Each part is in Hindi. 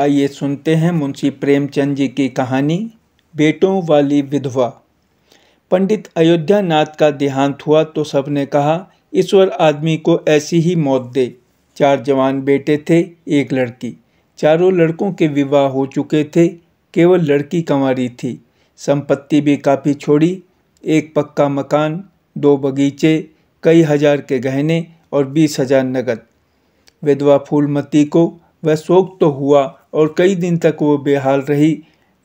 आइए सुनते हैं मुंशी प्रेमचंद जी की कहानी बेटों वाली विधवा पंडित अयोध्या नाथ का देहांत हुआ तो सबने कहा ईश्वर आदमी को ऐसी ही मौत दे चार जवान बेटे थे एक लड़की चारों लड़कों के विवाह हो चुके थे केवल लड़की कंवारी थी संपत्ति भी काफ़ी छोड़ी एक पक्का मकान दो बगीचे कई हजार के गहने और बीस हजार नगद विधवा फूलमती को वह शोक तो हुआ और कई दिन तक वो बेहाल रही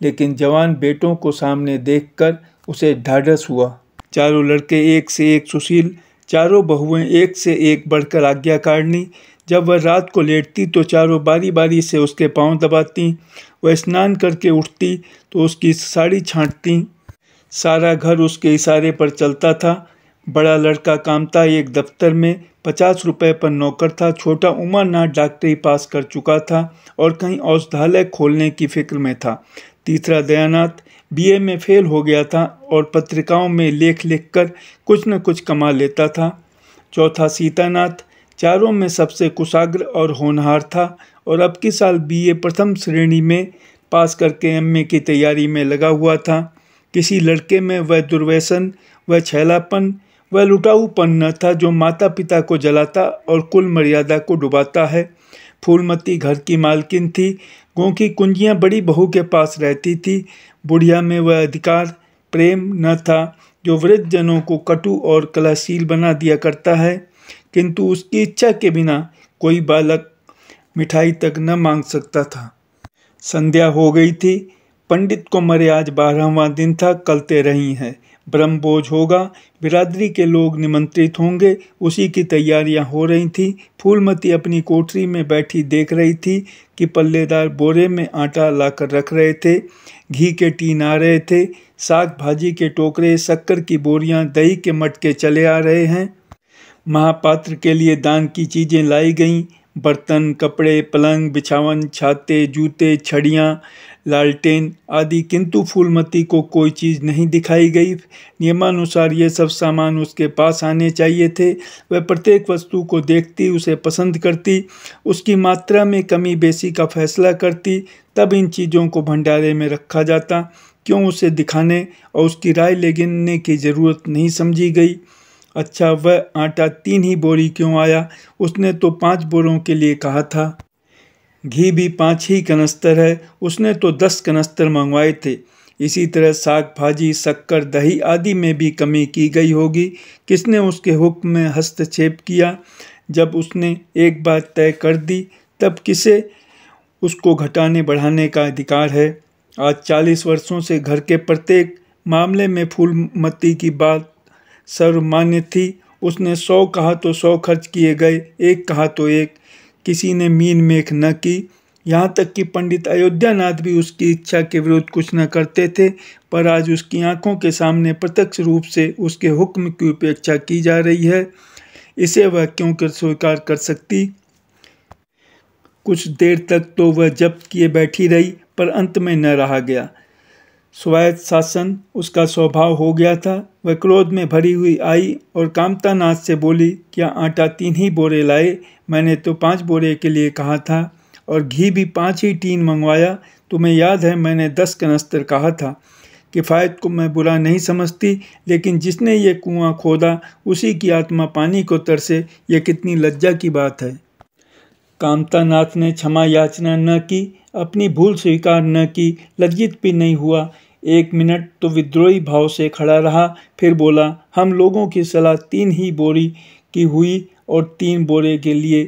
लेकिन जवान बेटों को सामने देखकर उसे ढाढ़स हुआ चारों लड़के एक से एक सुशील चारों बहुएं एक से एक बढ़कर आज्ञाकारिणी जब वह रात को लेटती तो चारों बारी बारी से उसके पांव दबाती वह स्नान करके उठती तो उसकी साड़ी छांटती सारा घर उसके इशारे पर चलता था बड़ा लड़का कामता एक दफ्तर में पचास रुपये पर नौकर था छोटा उमर नाथ डॉक्टरी पास कर चुका था और कहीं औषधालय खोलने की फिक्र में था तीसरा दयानाथ बीए में फेल हो गया था और पत्रिकाओं में लेख लिख कर कुछ न कुछ कमा लेता था चौथा सीतानाथ चारों में सबसे कुशाग्र और होनहार था और अब की साल बीए प्रथम श्रेणी में पास करके एमए की तैयारी में लगा हुआ था किसी लड़के में वह दुर्व्यसन वह छैलापन वह लुटाऊपन न था जो माता पिता को जलाता और कुल मर्यादा को डुबाता है फूलमती घर की मालकिन थी गों की कुंजियाँ बड़ी बहू के पास रहती थी बुढ़िया में वह अधिकार प्रेम न था जो वृद्ध जनों को कटु और कलाशील बना दिया करता है किंतु उसकी इच्छा के बिना कोई बालक मिठाई तक न मांग सकता था संध्या हो गई थी पंडित को मरे आज बारहवा दिन था कलते रही हैं ब्रह्म भोज होगा बिरादरी के लोग निमंत्रित होंगे उसी की तैयारियां हो रही थी फूलमती अपनी कोठरी में बैठी देख रही थी कि पल्लेदार बोरे में आटा लाकर रख रहे थे घी के टीन आ रहे थे साग भाजी के टोकरे शक्कर की बोरियां दही के मटके चले आ रहे हैं महापात्र के लिए दान की चीज़ें लाई गईं बर्तन कपड़े पलंग बिछावन छाते जूते छड़ियाँ लालटेन आदि किंतु फूलमती को कोई चीज़ नहीं दिखाई गई नियमानुसार ये सब सामान उसके पास आने चाहिए थे वह प्रत्येक वस्तु को देखती उसे पसंद करती उसकी मात्रा में कमी बेसी का फैसला करती तब इन चीज़ों को भंडारे में रखा जाता क्यों उसे दिखाने और उसकी राय लेने की ज़रूरत नहीं समझी गई अच्छा वह आटा तीन ही बोरी क्यों आया उसने तो पांच बोरों के लिए कहा था घी भी पाँच ही कनस्तर है उसने तो दस कनस्तर मंगवाए थे इसी तरह साग भाजी शक्कर दही आदि में भी कमी की गई होगी किसने उसके हुक्म में हस्तक्षेप किया जब उसने एक बात तय कर दी तब किसे उसको घटाने बढ़ाने का अधिकार है आज चालीस वर्षों से घर के प्रत्येक मामले में फूलमती की बात सर्वमान्य थी उसने सौ कहा तो सौ खर्च किए गए एक कहा तो एक किसी ने मीन मेख न की यहाँ तक कि पंडित अयोध्यानाथ भी उसकी इच्छा के विरुद्ध कुछ न करते थे पर आज उसकी आंखों के सामने प्रत्यक्ष रूप से उसके हुक्म की उपेक्षा की जा रही है इसे वह क्यों कर स्वीकार कर सकती कुछ देर तक तो वह जब्त किए बैठी रही पर अंत में न रहा गया स्वायत्त शासन उसका स्वभाव हो गया था वह क्रोध में भरी हुई आई और कामता नाथ से बोली क्या आटा तीन ही बोरे लाए मैंने तो पाँच बोरे के लिए कहा था और घी भी पाँच ही टीन मंगवाया तुम्हें याद है मैंने दस कनस्तर कहा था किफ़ायत को मैं बुरा नहीं समझती लेकिन जिसने ये कुआं खोदा उसी की आत्मा पानी को तरसे यह कितनी लज्जा की बात है कामता नाथ ने क्षमा याचना न की अपनी भूल स्वीकार न की लज्जित भी नहीं हुआ एक मिनट तो विद्रोही भाव से खड़ा रहा फिर बोला हम लोगों की सलाह तीन ही बोरी की हुई और तीन बोरे के लिए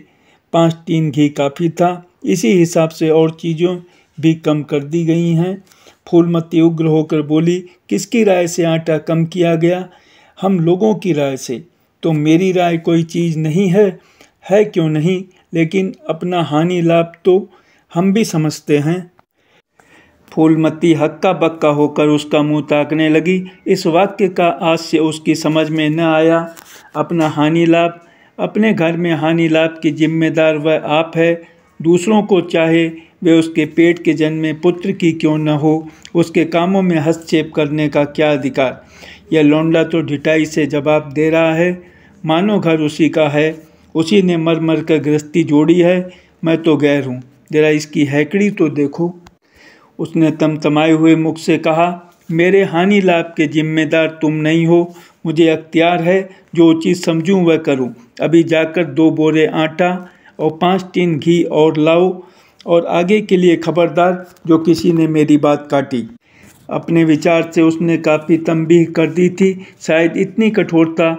पाँच टीन घी काफ़ी था इसी हिसाब से और चीज़ों भी कम कर दी गई हैं फूलमती उग्र होकर बोली किसकी राय से आटा कम किया गया हम लोगों की राय से तो मेरी राय कोई चीज़ नहीं है है क्यों नहीं लेकिन अपना हानि लाभ तो हम भी समझते हैं फूलमती हक्का बक्का होकर उसका मुंह ताकने लगी इस वाक्य का आज से उसकी समझ में न आया अपना हानि लाभ अपने घर में हानि लाभ की जिम्मेदार वह आप है दूसरों को चाहे वे उसके पेट के जन्मे पुत्र की क्यों न हो उसके कामों में हस्तक्षेप करने का क्या अधिकार यह लौंडा तो ढिटाई से जवाब दे रहा है मानो घर उसी का है उसी ने मर मर कर गृहस्थी जोड़ी है मैं तो गैर हूँ जरा इसकी हैकड़ी तो देखो उसने तमतमाए हुए मुख से कहा मेरे हानि लाभ के जिम्मेदार तुम नहीं हो मुझे अख्तियार है जो चीज़ समझूं वह करूं अभी जाकर दो बोरे आटा और पाँच टीन घी और लाओ और आगे के लिए खबरदार जो किसी ने मेरी बात काटी अपने विचार से उसने काफ़ी तंबीह कर दी थी शायद इतनी कठोरता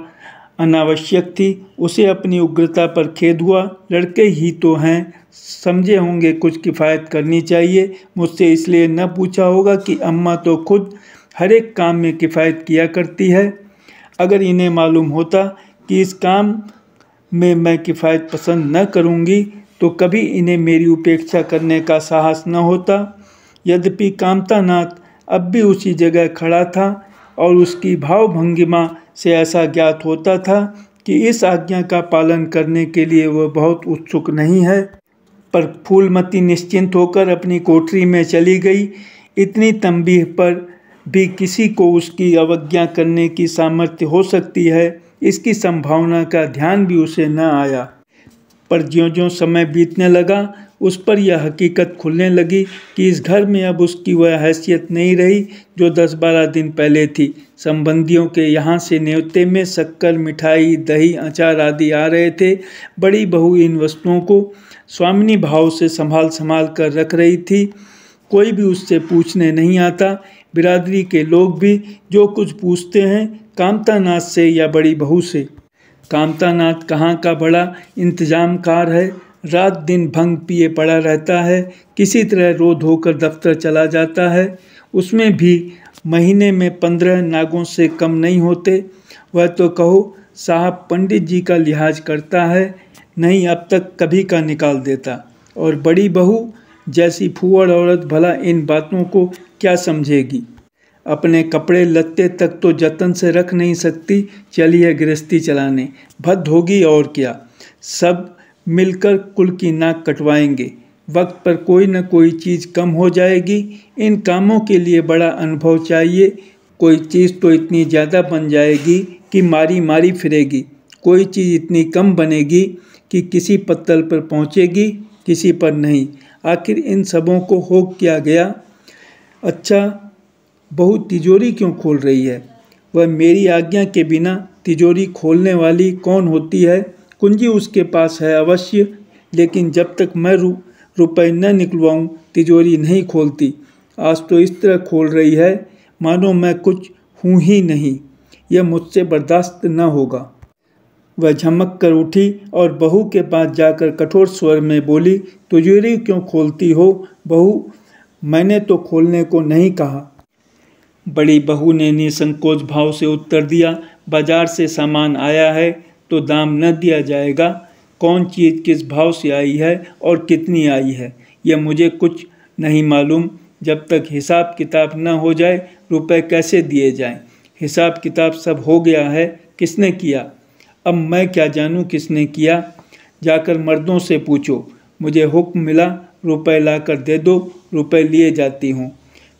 अनावश्यक थी उसे अपनी उग्रता पर खेद हुआ लड़के ही तो हैं समझे होंगे कुछ किफ़ायत करनी चाहिए मुझसे इसलिए न पूछा होगा कि अम्मा तो खुद हर एक काम में किफ़ायत किया करती है अगर इन्हें मालूम होता कि इस काम में मैं किफ़ायत पसंद न करूँगी तो कभी इन्हें मेरी उपेक्षा करने का साहस न होता यद्यपि कामता नाथ अब भी उसी जगह खड़ा था और उसकी भावभंगिमा से ऐसा ज्ञात होता था कि इस आज्ञा का पालन करने के लिए वह बहुत उत्सुक नहीं है पर फूलमती निश्चिंत होकर अपनी कोठरी में चली गई इतनी तंबीह पर भी किसी को उसकी अवज्ञा करने की सामर्थ्य हो सकती है इसकी संभावना का ध्यान भी उसे न आया पर ज्यो ज्यो समय बीतने लगा उस पर यह हकीकत खुलने लगी कि इस घर में अब उसकी वह हैसियत नहीं रही जो दस बारह दिन पहले थी संबंधियों के यहाँ से न्योते में शक्कर मिठाई दही अचार आदि आ रहे थे बड़ी बहू इन वस्तुओं को स्वामिनी भाव से संभाल संभाल कर रख रही थी कोई भी उससे पूछने नहीं आता बिरादरी के लोग भी जो कुछ पूछते हैं कामतानाथ से या बड़ी बहू से कामतानाथ कहाँ का बड़ा इंतजामकार है रात दिन भंग पिए पड़ा रहता है किसी तरह रो धोकर दफ्तर चला जाता है उसमें भी महीने में पंद्रह नागों से कम नहीं होते वह तो कहो साहब पंडित जी का लिहाज करता है नहीं अब तक कभी का निकाल देता और बड़ी बहू जैसी फूअड़ औरत भला इन बातों को क्या समझेगी अपने कपड़े लत्ते तक तो जतन से रख नहीं सकती चलिए गृहस्थी चलाने भद्द होगी और क्या सब मिलकर कुल की नाक कटवाएंगे वक्त पर कोई न कोई चीज़ कम हो जाएगी इन कामों के लिए बड़ा अनुभव चाहिए कोई चीज़ तो इतनी ज़्यादा बन जाएगी कि मारी मारी फिरेगी कोई चीज़ इतनी कम बनेगी कि किसी पत्तल पर पहुँचेगी किसी पर नहीं आखिर इन सबों को हो किया गया अच्छा बहुत तिजोरी क्यों खोल रही है वह मेरी आज्ञा के बिना तिजोरी खोलने वाली कौन होती है कुंजी उसके पास है अवश्य लेकिन जब तक मैं रू रुपये न निकलवाऊँ तिजोरी नहीं खोलती आज तो इस तरह खोल रही है मानो मैं कुछ हूँ ही नहीं यह मुझसे बर्दाश्त न होगा वह झमक कर उठी और बहू के पास जाकर कठोर स्वर में बोली तिजोरी क्यों खोलती हो बहू मैंने तो खोलने को नहीं कहा बड़ी बहू ने निसंकोच भाव से उत्तर दिया बाजार से सामान आया है तो दाम न दिया जाएगा कौन चीज़ किस भाव से आई है और कितनी आई है यह मुझे कुछ नहीं मालूम जब तक हिसाब किताब न हो जाए रुपए कैसे दिए जाएं हिसाब किताब सब हो गया है किसने किया अब मैं क्या जानूं किसने किया जाकर मर्दों से पूछो मुझे हुक्म मिला रुपए ला कर दे दो रुपए लिए जाती हूँ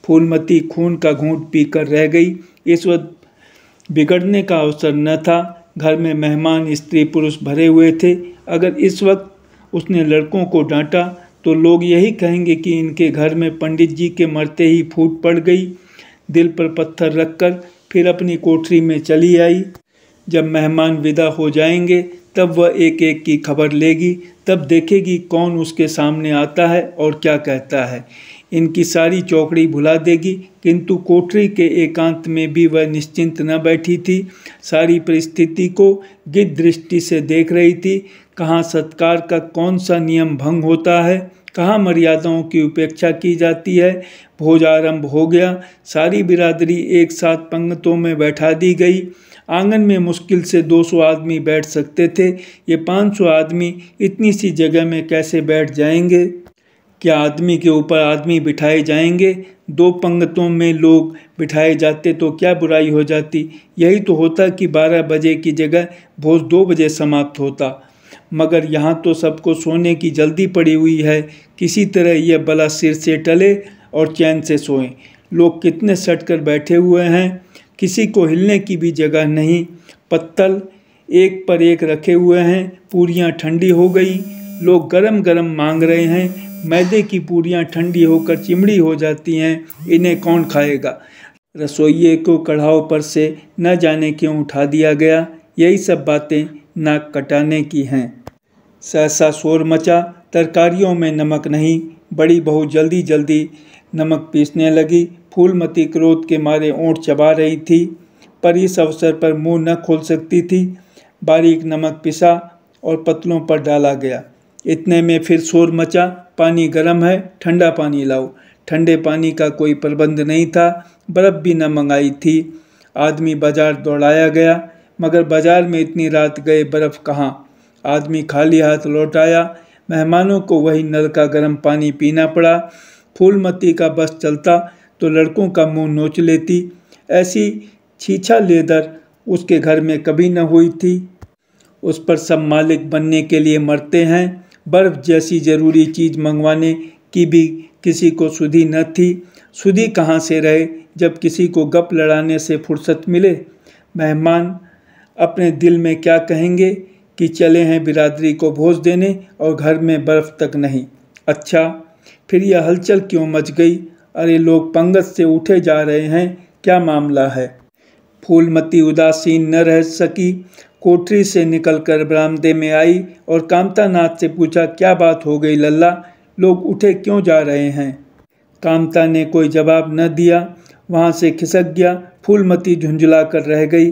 फूलमती खून का घूंट पीकर रह गई इस वक्त बिगड़ने का अवसर न था घर में मेहमान स्त्री पुरुष भरे हुए थे अगर इस वक्त उसने लड़कों को डांटा तो लोग यही कहेंगे कि इनके घर में पंडित जी के मरते ही फूट पड़ गई दिल पर पत्थर रखकर फिर अपनी कोठरी में चली आई जब मेहमान विदा हो जाएंगे तब वह एक एक की खबर लेगी तब देखेगी कौन उसके सामने आता है और क्या कहता है इनकी सारी चौकड़ी भुला देगी किंतु कोठरी के एकांत में भी वह निश्चिंत न बैठी थी सारी परिस्थिति को गिद्ध दृष्टि से देख रही थी कहाँ सत्कार का कौन सा नियम भंग होता है कहाँ मर्यादाओं की उपेक्षा की जाती है भोज आरंभ हो गया सारी बिरादरी एक साथ पंगतों में बैठा दी गई आंगन में मुश्किल से 200 आदमी बैठ सकते थे ये 500 आदमी इतनी सी जगह में कैसे बैठ जाएंगे क्या आदमी के ऊपर आदमी बिठाए जाएंगे दो पंगतों में लोग बिठाए जाते तो क्या बुराई हो जाती यही तो होता कि बारह बजे की जगह भोज दो बजे समाप्त होता मगर यहाँ तो सबको सोने की जल्दी पड़ी हुई है किसी तरह यह बला सिर से टले और चैन से सोएं लोग कितने सट कर बैठे हुए हैं किसी को हिलने की भी जगह नहीं पत्तल एक पर एक रखे हुए हैं पूरियाँ ठंडी हो गई लोग गरम गरम मांग रहे हैं मैदे की पूरियाँ ठंडी होकर चिमड़ी हो जाती हैं इन्हें कौन खाएगा रसोइये को कढ़ाओ पर से न जाने क्यों उठा दिया गया यही सब बातें नाक कटाने की हैं सहसा शोर मचा तरकारियों में नमक नहीं बड़ी बहू जल्दी जल्दी नमक पीसने लगी फूलमती क्रोध के मारे ओंट चबा रही थी पर इस अवसर पर मुंह न खोल सकती थी बारीक नमक पिसा और पतलों पर डाला गया इतने में फिर शोर मचा पानी गर्म है ठंडा पानी लाओ ठंडे पानी का कोई प्रबंध नहीं था बर्फ़ भी न मंगाई थी आदमी बाज़ार दौड़ाया गया मगर बाज़ार में इतनी रात गए बर्फ़ कहाँ आदमी खाली हाथ लौट आया मेहमानों को वही नल का गर्म पानी पीना पड़ा फूलमती का बस चलता तो लड़कों का मुंह नोच लेती ऐसी छीछा लेदर उसके घर में कभी न हुई थी उस पर सब मालिक बनने के लिए मरते हैं बर्फ़ जैसी ज़रूरी चीज़ मंगवाने की भी किसी को सुधी न थी सुधी कहाँ से रहे जब किसी को गप लड़ाने से फुर्सत मिले मेहमान अपने दिल में क्या कहेंगे कि चले हैं बिरादरी को भोज देने और घर में बर्फ़ तक नहीं अच्छा फिर यह हलचल क्यों मच गई अरे लोग पंगत से उठे जा रहे हैं क्या मामला है फूलमती उदासीन न रह सकी कोठरी से निकलकर बरामदे में आई और कामता नाथ से पूछा क्या बात हो गई लल्ला लोग उठे क्यों जा रहे हैं कामता ने कोई जवाब न दिया वहाँ से खिसक गया फूलमती झुंझुला कर रह गई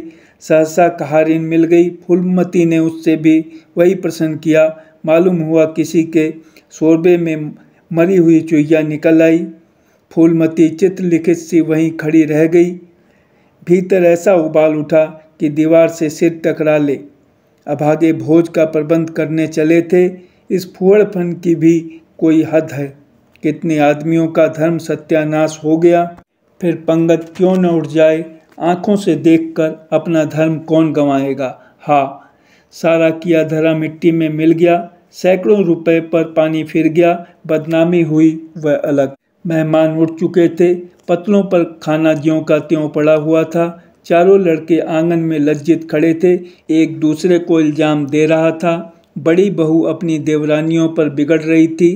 सहसा कहारिन मिल गई फूलमती ने उससे भी वही प्रश्न किया मालूम हुआ किसी के शोरबे में मरी हुई चुहिया निकल आई फूलमती चित्र लिखित सी वहीं खड़ी रह गई भीतर ऐसा उबाल उठा कि दीवार से सिर टकरा ले अभागे भोज का प्रबंध करने चले थे इस फूहड़पन की भी कोई हद है कितने आदमियों का धर्म सत्यानाश हो गया फिर पंगत क्यों न उठ जाए आंखों से देखकर अपना धर्म कौन गंवाएगा हाँ सारा किया धरा मिट्टी में मिल गया सैकड़ों रुपए पर पानी फिर गया बदनामी हुई वह अलग मेहमान उठ चुके थे पतलों पर खाना ज्यों का त्यों पड़ा हुआ था चारों लड़के आंगन में लज्जित खड़े थे एक दूसरे को इल्ज़ाम दे रहा था बड़ी बहू अपनी देवरानियों पर बिगड़ रही थी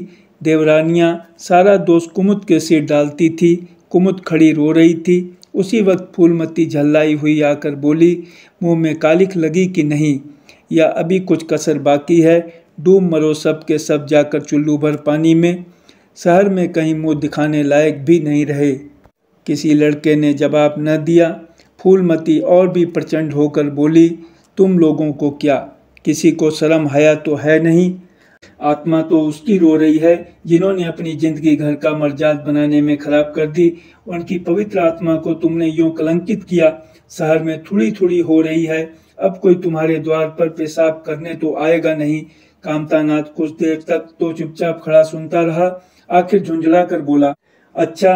देवरानियाँ सारा दोष कुमुद के सिर डालती थी कुमुद खड़ी रो रही थी उसी वक्त फूलमती झल्लाई हुई आकर बोली मुंह में कालिख लगी कि नहीं या अभी कुछ कसर बाकी है डूब मरो सब के सब जाकर चुल्लू भर पानी में शहर में कहीं मुंह दिखाने लायक भी नहीं रहे किसी लड़के ने जवाब न दिया फूलमती और भी प्रचंड होकर बोली तुम लोगों को क्या किसी को शर्म हया तो है नहीं आत्मा तो उसकी रो रही है जिन्होंने अपनी जिंदगी घर का मर्जात बनाने में खराब कर दी उनकी पवित्र आत्मा को तुमने यूं कलंकित किया शहर में थोड़ी थोड़ी हो रही है अब कोई तुम्हारे द्वार पर पेशाब करने तो आएगा नहीं कामता नाथ कुछ देर तक तो चुपचाप खड़ा सुनता रहा आखिर झुंझला कर बोला अच्छा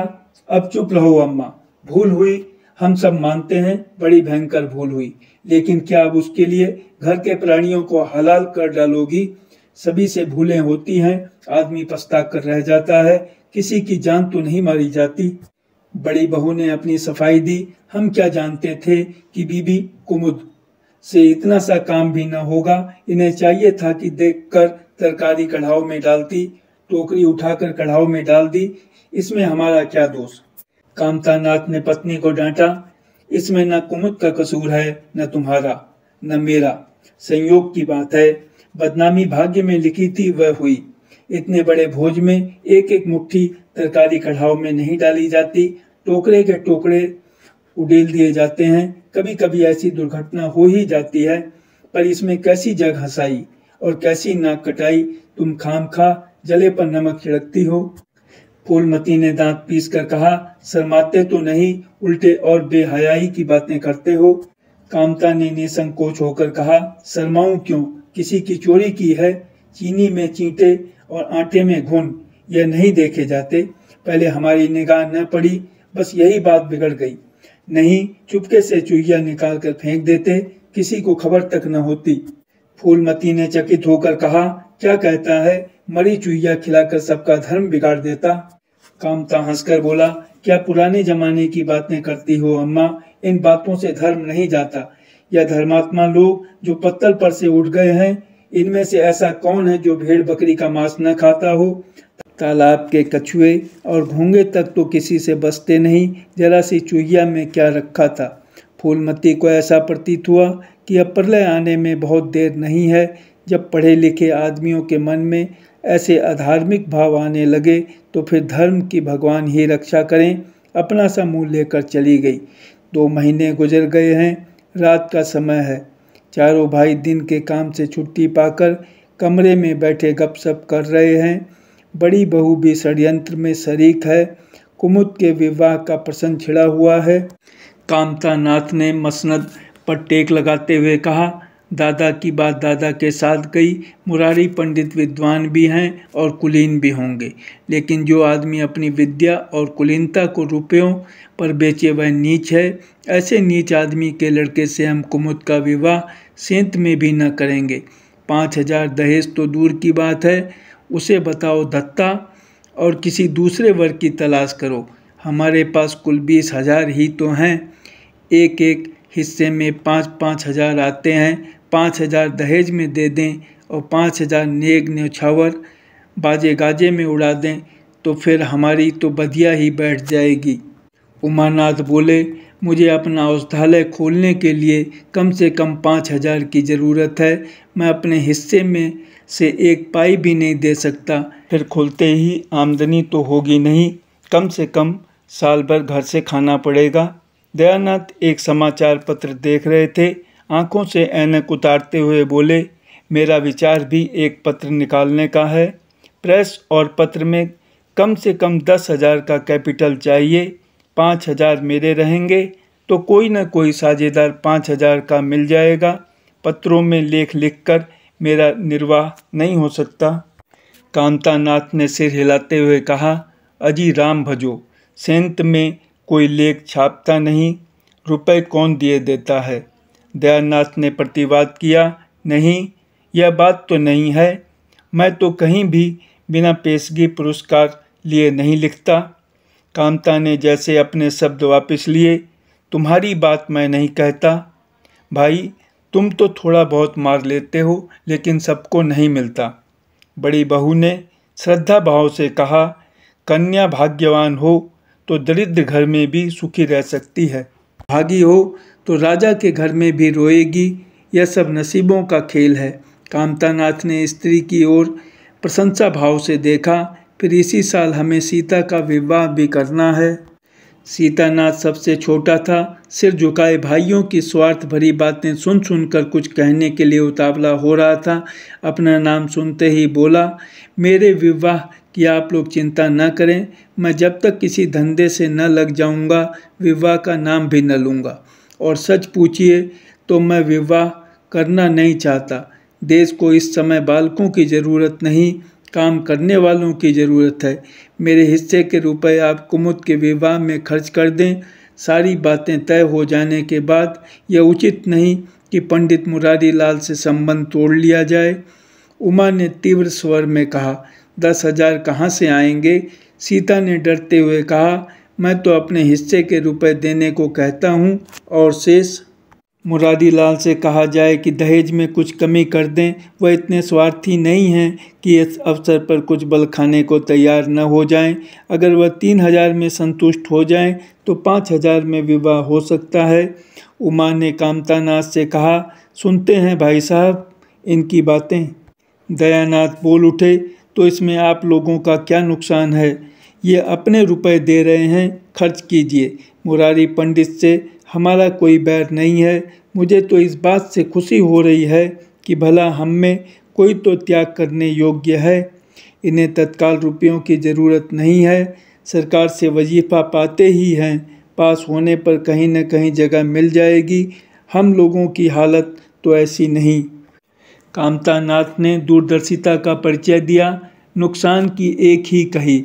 अब चुप रहो अम्मा भूल हुई हम सब मानते हैं बड़ी भयंकर भूल हुई लेकिन क्या अब उसके लिए घर के प्राणियों को हलाल कर डालोगी सभी से भूलें होती हैं आदमी पछता कर रह जाता है किसी की जान तो नहीं मारी जाती बड़ी बहू ने अपनी सफाई दी हम क्या जानते थे कि बीबी कुमुद से इतना सा काम भी न होगा इन्हें चाहिए था कि देखकर तरकारी कढ़ाव में डालती टोकरी उठाकर कढ़ाव में डाल दी इसमें हमारा क्या दोष कामता नाथ ने पत्नी को डांटा इसमें न कुमुद का कसूर है न तुम्हारा न मेरा संयोग की बात है बदनामी भाग्य में लिखी थी वह हुई इतने बड़े भोज में एक एक मुट्ठी तरकारी कढ़ाव में नहीं डाली जाती टोकरे के टोकरे उडेल दिए जाते हैं कभी कभी ऐसी दुर्घटना हो ही जाती है पर इसमें कैसी जग हंसाई और कैसी नाक कटाई तुम खाम खा जले पर नमक छिड़कती हो फूलमती ने दांत पीस कर कहा शर्माते तो नहीं उल्टे और बेहयाई की बातें करते हो कामता ने निसंकोच होकर कहा शर्माऊ क्यों किसी की चोरी की है चीनी में चींटे और आटे में घुन यह नहीं देखे जाते पहले हमारी निगाह न पड़ी बस यही बात बिगड़ गई नहीं चुपके से चुहिया निकाल कर फेंक देते किसी को खबर तक न होती फूलमती ने चकित होकर कहा क्या कहता है मरी चुहिया खिलाकर सबका धर्म बिगाड़ देता कामता हंसकर बोला क्या पुराने जमाने की बातें करती हो अम्मा इन बातों से धर्म नहीं जाता या धर्मात्मा लोग जो पत्तल पर से उठ गए हैं इनमें से ऐसा कौन है जो भेड़ बकरी का मांस न खाता हो तालाब के कछुए और घोंगे तक तो किसी से बसते नहीं जरा सी चूहिया में क्या रखा था फूलमती को ऐसा प्रतीत हुआ कि अब प्रलय आने में बहुत देर नहीं है जब पढ़े लिखे आदमियों के मन में ऐसे अधार्मिक भाव आने लगे तो फिर धर्म की भगवान ही रक्षा करें अपना सा मुँह लेकर चली गई दो महीने गुजर गए हैं रात का समय है चारों भाई दिन के काम से छुट्टी पाकर कमरे में बैठे गपशप कर रहे हैं बड़ी बहू भी षडयंत्र में शरीक है कुमुद के विवाह का प्रसंग छिड़ा हुआ है कामता नाथ ने मसनद पर टेक लगाते हुए कहा दादा की बात दादा के साथ गई मुरारी पंडित विद्वान भी हैं और कुलीन भी होंगे लेकिन जो आदमी अपनी विद्या और कुलीनता को रुपयों पर बेचे वह नीच है ऐसे नीच आदमी के लड़के से हम कुमुद का विवाह सेंत में भी न करेंगे पाँच हजार दहेज तो दूर की बात है उसे बताओ दत्ता और किसी दूसरे वर्ग की तलाश करो हमारे पास कुल बीस हजार ही तो हैं एक एक हिस्से में पाँच पाँच हजार आते हैं पाँच हज़ार दहेज में दे दें और पाँच हज़ार नेक न्यौछावर बाजे गाजे में उड़ा दें तो फिर हमारी तो बधिया ही बैठ जाएगी उमानाथ बोले मुझे अपना औषधालय खोलने के लिए कम से कम पाँच हज़ार की ज़रूरत है मैं अपने हिस्से में से एक पाई भी नहीं दे सकता फिर खुलते ही आमदनी तो होगी नहीं कम से कम साल भर घर से खाना पड़ेगा दयानाथ एक समाचार पत्र देख रहे थे आंखों से ऐनक उतारते हुए बोले मेरा विचार भी एक पत्र निकालने का है प्रेस और पत्र में कम से कम दस हज़ार का कैपिटल चाहिए पाँच हज़ार मेरे रहेंगे तो कोई ना कोई साझेदार पाँच हज़ार का मिल जाएगा पत्रों में लेख लिखकर मेरा निर्वाह नहीं हो सकता कांतानाथ ने सिर हिलाते हुए कहा अजी राम भजो सेंत में कोई लेख छापता नहीं रुपए कौन दिए देता है दयानाथ ने प्रतिवाद किया नहीं यह बात तो नहीं है मैं तो कहीं भी बिना पेशगी पुरस्कार लिए नहीं लिखता कामता ने जैसे अपने शब्द वापस लिए तुम्हारी बात मैं नहीं कहता भाई तुम तो थोड़ा बहुत मार लेते हो लेकिन सबको नहीं मिलता बड़ी बहू ने श्रद्धा भाव से कहा कन्या भाग्यवान हो तो दरिद्र घर में भी सुखी रह सकती है भागी हो तो राजा के घर में भी रोएगी यह सब नसीबों का खेल है कामतानाथ ने स्त्री की ओर प्रशंसा भाव से देखा फिर इसी साल हमें सीता का विवाह भी करना है सीतानाथ सबसे छोटा था सिर झुकाए भाइयों की स्वार्थ भरी बातें सुन सुनकर कुछ कहने के लिए उतावला हो रहा था अपना नाम सुनते ही बोला मेरे विवाह कि आप लोग चिंता न करें मैं जब तक किसी धंधे से न लग जाऊंगा विवाह का नाम भी न लूँगा और सच पूछिए तो मैं विवाह करना नहीं चाहता देश को इस समय बालकों की ज़रूरत नहीं काम करने वालों की ज़रूरत है मेरे हिस्से के रुपए आप कुमुद के विवाह में खर्च कर दें सारी बातें तय हो जाने के बाद यह उचित नहीं कि पंडित मुरारी लाल से संबंध तोड़ लिया जाए उमा ने तीव्र स्वर में कहा दस हजार कहाँ से आएंगे सीता ने डरते हुए कहा मैं तो अपने हिस्से के रुपए देने को कहता हूँ और शेष मुरादी लाल से कहा जाए कि दहेज में कुछ कमी कर दें वह इतने स्वार्थी नहीं हैं कि इस अवसर पर कुछ बल खाने को तैयार न हो जाएं। अगर वह तीन हजार में संतुष्ट हो जाएं तो पाँच हजार में विवाह हो सकता है उमा ने कामतानाथ से कहा सुनते हैं भाई साहब इनकी बातें दयानाथ बोल उठे तो इसमें आप लोगों का क्या नुकसान है ये अपने रुपए दे रहे हैं खर्च कीजिए मुरारी पंडित से हमारा कोई बैर नहीं है मुझे तो इस बात से खुशी हो रही है कि भला हम में कोई तो त्याग करने योग्य है इन्हें तत्काल रुपयों की ज़रूरत नहीं है सरकार से वजीफ़ा पाते ही हैं पास होने पर कहीं ना कहीं जगह मिल जाएगी हम लोगों की हालत तो ऐसी नहीं कामता नाथ ने दूरदर्शिता का परिचय दिया नुकसान की एक ही कही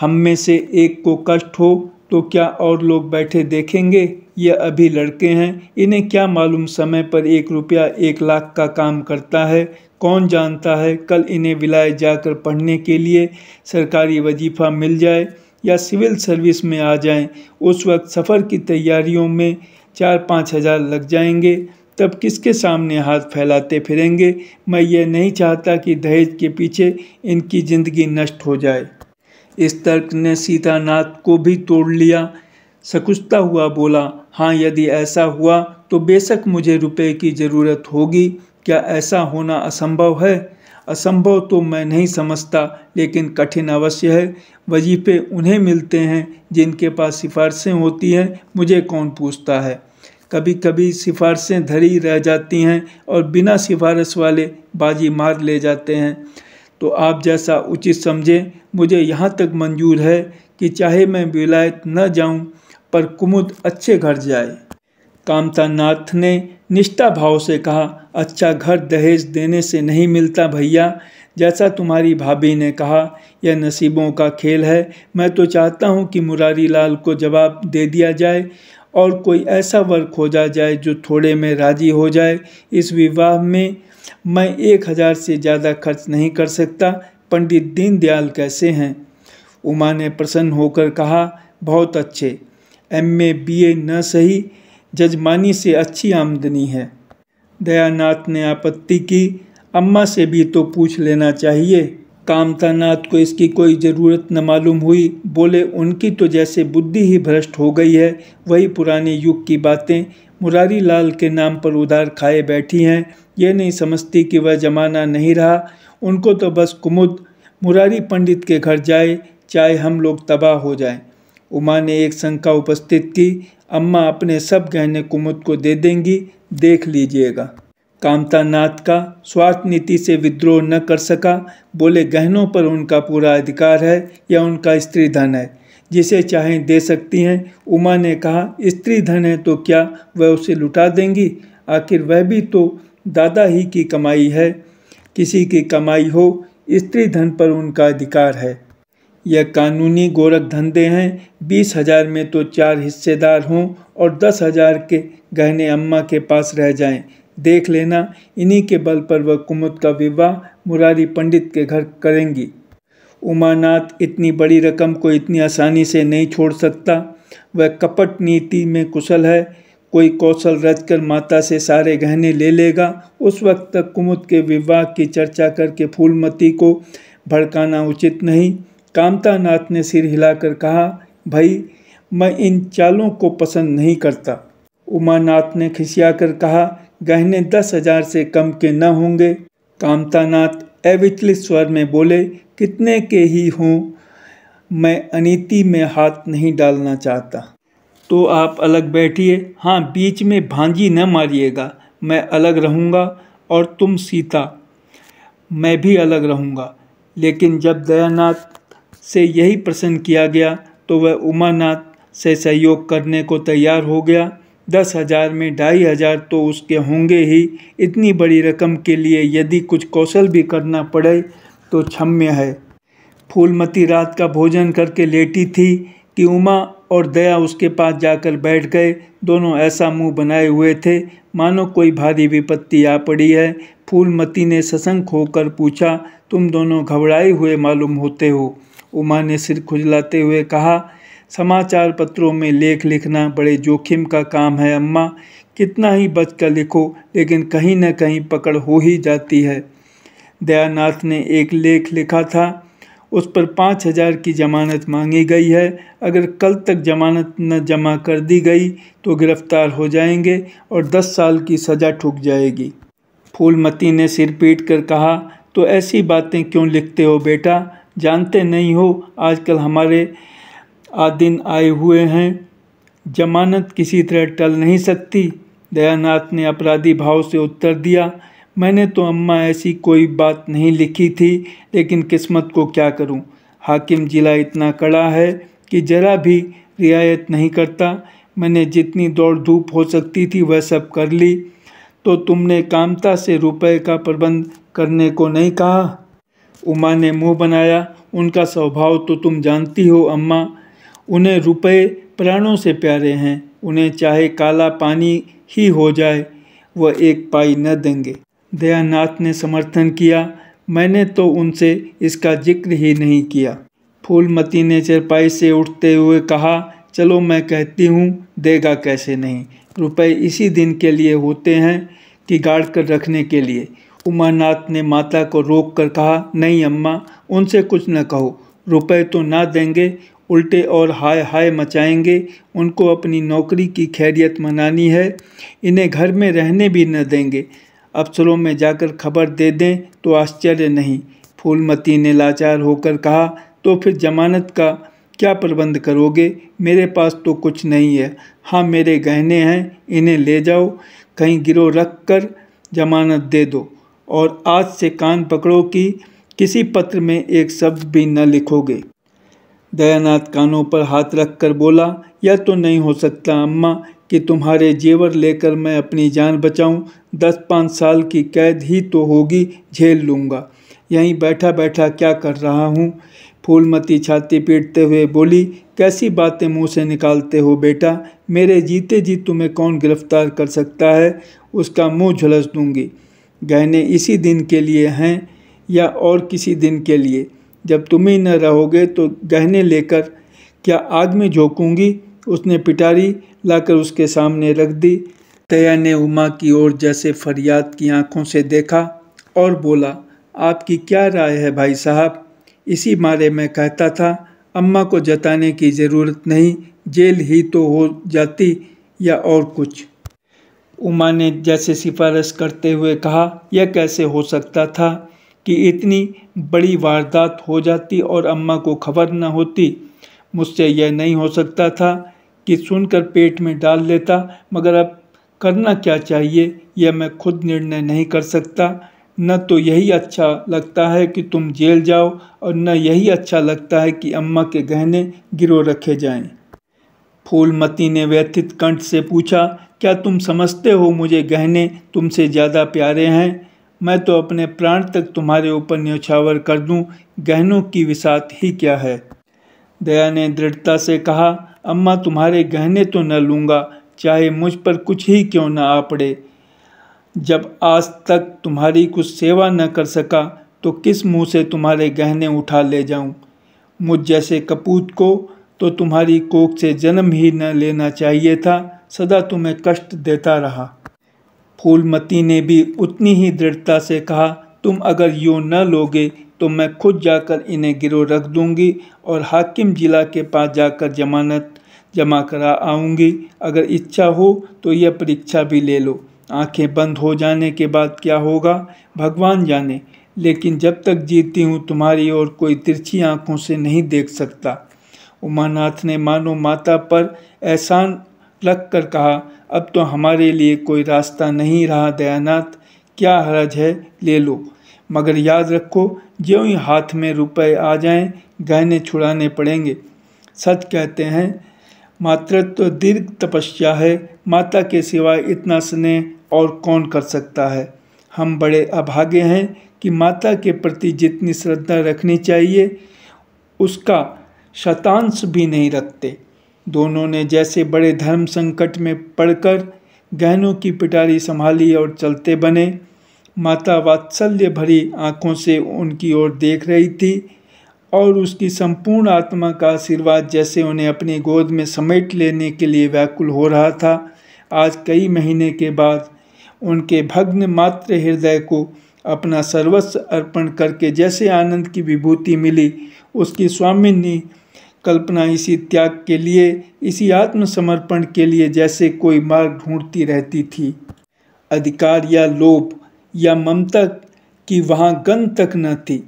हम में से एक को कष्ट हो तो क्या और लोग बैठे देखेंगे ये अभी लड़के हैं इन्हें क्या मालूम समय पर एक रुपया एक लाख का काम करता है कौन जानता है कल इन्हें विलाए जाकर पढ़ने के लिए सरकारी वजीफ़ा मिल जाए या सिविल सर्विस में आ जाएं उस वक्त सफ़र की तैयारियों में चार पाँच हज़ार लग जाएंगे तब किसके सामने हाथ फैलाते फिरेंगे मैं ये नहीं चाहता कि दहेज के पीछे इनकी ज़िंदगी नष्ट हो जाए इस तर्क ने नाथ को भी तोड़ लिया सकुचता हुआ बोला हाँ यदि ऐसा हुआ तो बेशक मुझे रुपए की ज़रूरत होगी क्या ऐसा होना असंभव है असंभव तो मैं नहीं समझता लेकिन कठिन अवश्य है वजीफे उन्हें मिलते हैं जिनके पास सिफारसें होती हैं मुझे कौन पूछता है कभी कभी सिफारशें धरी रह जाती हैं और बिना सिफारिश वाले बाजी मार ले जाते हैं तो आप जैसा उचित समझें मुझे यहाँ तक मंजूर है कि चाहे मैं विलायत न जाऊँ पर कुमुद अच्छे घर जाए कामता नाथ ने निष्ठा भाव से कहा अच्छा घर दहेज देने से नहीं मिलता भैया जैसा तुम्हारी भाभी ने कहा यह नसीबों का खेल है मैं तो चाहता हूँ कि मुरारी लाल को जवाब दे दिया जाए और कोई ऐसा वर खोजा जाए जो थोड़े में राजी हो जाए इस विवाह में मैं एक हजार से ज़्यादा खर्च नहीं कर सकता पंडित दीनदयाल कैसे हैं उमा ने प्रसन्न होकर कहा बहुत अच्छे एम ए बी ए न सही जजमानी से अच्छी आमदनी है दयानाथ ने आपत्ति की अम्मा से भी तो पूछ लेना चाहिए कामतानाथ को इसकी कोई ज़रूरत न मालूम हुई बोले उनकी तो जैसे बुद्धि ही भ्रष्ट हो गई है वही पुराने युग की बातें मुरारी लाल के नाम पर उधार खाए बैठी हैं ये नहीं समझती कि वह ज़माना नहीं रहा उनको तो बस कुमुद मुरारी पंडित के घर जाए चाहे हम लोग तबाह हो जाएं। उमा ने एक शंका उपस्थित की अम्मा अपने सब गहने कुमुद को दे देंगी देख लीजिएगा कामता नाथ का स्वार्थ नीति से विद्रोह न कर सका बोले गहनों पर उनका पूरा अधिकार है या उनका स्त्री धन है जिसे चाहे दे सकती हैं उमा ने कहा स्त्री धन है तो क्या वह उसे लुटा देंगी आखिर वह भी तो दादा ही की कमाई है किसी की कमाई हो स्त्री धन पर उनका अधिकार है यह कानूनी गोरख धंधे हैं बीस हजार में तो चार हिस्सेदार हों और दस हजार के गहने अम्मा के पास रह जाएं। देख लेना इन्हीं के बल पर वह कुमुद का विवाह मुरारी पंडित के घर करेंगी उमानाथ इतनी बड़ी रकम को इतनी आसानी से नहीं छोड़ सकता वह कपट नीति में कुशल है कोई कौशल रचकर माता से सारे गहने ले लेगा उस वक्त तक कुमुद के विवाह की चर्चा करके फूलमती को भड़काना उचित नहीं कामता नाथ ने सिर हिलाकर कहा भाई मैं इन चालों को पसंद नहीं करता उमानाथ ने खिसिया कर कहा गहने दस हजार से कम के न होंगे कामता नाथ अविचलित स्वर में बोले कितने के ही हों मैं अनिति में हाथ नहीं डालना चाहता तो आप अलग बैठिए हाँ बीच में भांजी न मारिएगा मैं अलग रहूँगा और तुम सीता मैं भी अलग रहूँगा लेकिन जब दयानाथ से यही प्रसन्न किया गया तो वह उमानाथ से सहयोग करने को तैयार हो गया दस हजार में ढाई हजार तो उसके होंगे ही इतनी बड़ी रकम के लिए यदि कुछ कौशल भी करना पड़े तो क्षम्य है फूलमती रात का भोजन करके लेटी थी कि उमा और दया उसके पास जाकर बैठ गए दोनों ऐसा मुंह बनाए हुए थे मानो कोई भारी विपत्ति आ पड़ी है फूलमती ने सशंक होकर पूछा तुम दोनों घबराए हुए मालूम होते हो उमा ने सिर खुजलाते हुए कहा समाचार पत्रों में लेख लिखना बड़े जोखिम का काम है अम्मा कितना ही बच कर लिखो लेकिन कहीं ना कहीं पकड़ हो ही जाती है दयानाथ ने एक लेख लिखा था उस पर पाँच हज़ार की ज़मानत मांगी गई है अगर कल तक ज़मानत न जमा कर दी गई तो गिरफ़्तार हो जाएंगे और दस साल की सज़ा ठुक जाएगी फूलमती ने सिर पीट कर कहा तो ऐसी बातें क्यों लिखते हो बेटा जानते नहीं हो आजकल हमारे आदिन आए हुए हैं जमानत किसी तरह टल नहीं सकती दयानाथ ने अपराधी भाव से उत्तर दिया मैंने तो अम्मा ऐसी कोई बात नहीं लिखी थी लेकिन किस्मत को क्या करूं हाकिम जिला इतना कड़ा है कि ज़रा भी रियायत नहीं करता मैंने जितनी दौड़ धूप हो सकती थी वह सब कर ली तो तुमने कामता से रुपए का प्रबंध करने को नहीं कहा उमा ने मुंह बनाया उनका स्वभाव तो तुम जानती हो अम्मा उन्हें रुपए प्राणों से प्यारे हैं उन्हें चाहे काला पानी ही हो जाए वह एक पाई न देंगे दयानाथ ने समर्थन किया मैंने तो उनसे इसका जिक्र ही नहीं किया फूलमती ने चरपाई से उठते हुए कहा चलो मैं कहती हूँ देगा कैसे नहीं रुपए इसी दिन के लिए होते हैं कि गाड़ कर रखने के लिए उमानाथ ने माता को रोक कर कहा नहीं अम्मा उनसे कुछ न कहो रुपए तो ना देंगे उल्टे और हाय हाय मचाएंगे उनको अपनी नौकरी की खैरियत मनानी है इन्हें घर में रहने भी न देंगे अफसरों में जाकर खबर दे दें तो आश्चर्य नहीं फूलमती ने लाचार होकर कहा तो फिर जमानत का क्या प्रबंध करोगे मेरे पास तो कुछ नहीं है हाँ मेरे गहने हैं इन्हें ले जाओ कहीं गिरो रख कर जमानत दे दो और आज से कान पकड़ो कि किसी पत्र में एक शब्द भी न लिखोगे दयानाथ कानों पर हाथ रख कर बोला यह तो नहीं हो सकता अम्मा कि तुम्हारे जेवर लेकर मैं अपनी जान बचाऊं दस पाँच साल की कैद ही तो होगी झेल लूँगा यहीं बैठा बैठा क्या कर रहा हूँ फूलमती छाती पीटते हुए बोली कैसी बातें मुंह से निकालते हो बेटा मेरे जीते जी तुम्हें कौन गिरफ्तार कर सकता है उसका मुंह झुलस दूंगी गहने इसी दिन के लिए हैं या और किसी दिन के लिए जब तुम ही न रहोगे तो गहने लेकर क्या आग में झोंकूंगी उसने पिटारी लाकर उसके सामने रख दी तया ने उमा की ओर जैसे फरियाद की आंखों से देखा और बोला आपकी क्या राय है भाई साहब इसी बारे में कहता था अम्मा को जताने की ज़रूरत नहीं जेल ही तो हो जाती या और कुछ उमा ने जैसे सिफारिश करते हुए कहा यह कैसे हो सकता था कि इतनी बड़ी वारदात हो जाती और अम्मा को खबर न होती मुझसे यह नहीं हो सकता था कि सुनकर पेट में डाल लेता मगर अब करना क्या चाहिए यह मैं खुद निर्णय नहीं कर सकता न तो यही अच्छा लगता है कि तुम जेल जाओ और न यही अच्छा लगता है कि अम्मा के गहने गिरो रखे जाएं। फूलमती ने व्यथित कंठ से पूछा क्या तुम समझते हो मुझे गहने तुमसे ज़्यादा प्यारे हैं मैं तो अपने प्राण तक तुम्हारे ऊपर न्यौछावर कर दूं गहनों की विसात ही क्या है दया ने दृढ़ता से कहा अम्मा तुम्हारे गहने तो न लूँगा चाहे मुझ पर कुछ ही क्यों न आ पड़े जब आज तक तुम्हारी कुछ सेवा न कर सका तो किस मुंह से तुम्हारे गहने उठा ले जाऊं? मुझ जैसे कपूत को तो तुम्हारी कोख से जन्म ही न लेना चाहिए था सदा तुम्हें कष्ट देता रहा फूलमती ने भी उतनी ही दृढ़ता से कहा तुम अगर यूँ न लोगे तो मैं खुद जाकर इन्हें गिरोह रख दूंगी और हाकिम जिला के पास जाकर जमानत जमा करा आऊँगी अगर इच्छा हो तो यह परीक्षा भी ले लो आंखें बंद हो जाने के बाद क्या होगा भगवान जाने लेकिन जब तक जीती हूँ तुम्हारी और कोई तिरछी आँखों से नहीं देख सकता उमानाथ ने मानो माता पर एहसान रख कर कहा अब तो हमारे लिए कोई रास्ता नहीं रहा दयानाथ क्या हरज है ले लो मगर याद रखो ज्यों ही हाथ में रुपए आ जाएं गहने छुड़ाने पड़ेंगे सच कहते हैं मातृत्व तो दीर्घ तपस्या है माता के सिवाय इतना स्नेह और कौन कर सकता है हम बड़े अभागे हैं कि माता के प्रति जितनी श्रद्धा रखनी चाहिए उसका शतांश भी नहीं रखते दोनों ने जैसे बड़े धर्म संकट में पड़कर गहनों की पिटारी संभाली और चलते बने माता वात्सल्य भरी आंखों से उनकी ओर देख रही थी और उसकी संपूर्ण आत्मा का आशीर्वाद जैसे उन्हें अपनी गोद में समेट लेने के लिए व्याकुल हो रहा था आज कई महीने के बाद उनके भग्न मात्र हृदय को अपना सर्वस्व अर्पण करके जैसे आनंद की विभूति मिली उसकी स्वामिनी कल्पना इसी त्याग के लिए इसी आत्मसमर्पण के लिए जैसे कोई मार्ग ढूंढती रहती थी अधिकार या लोभ या ममता की वहाँ गंध तक न थी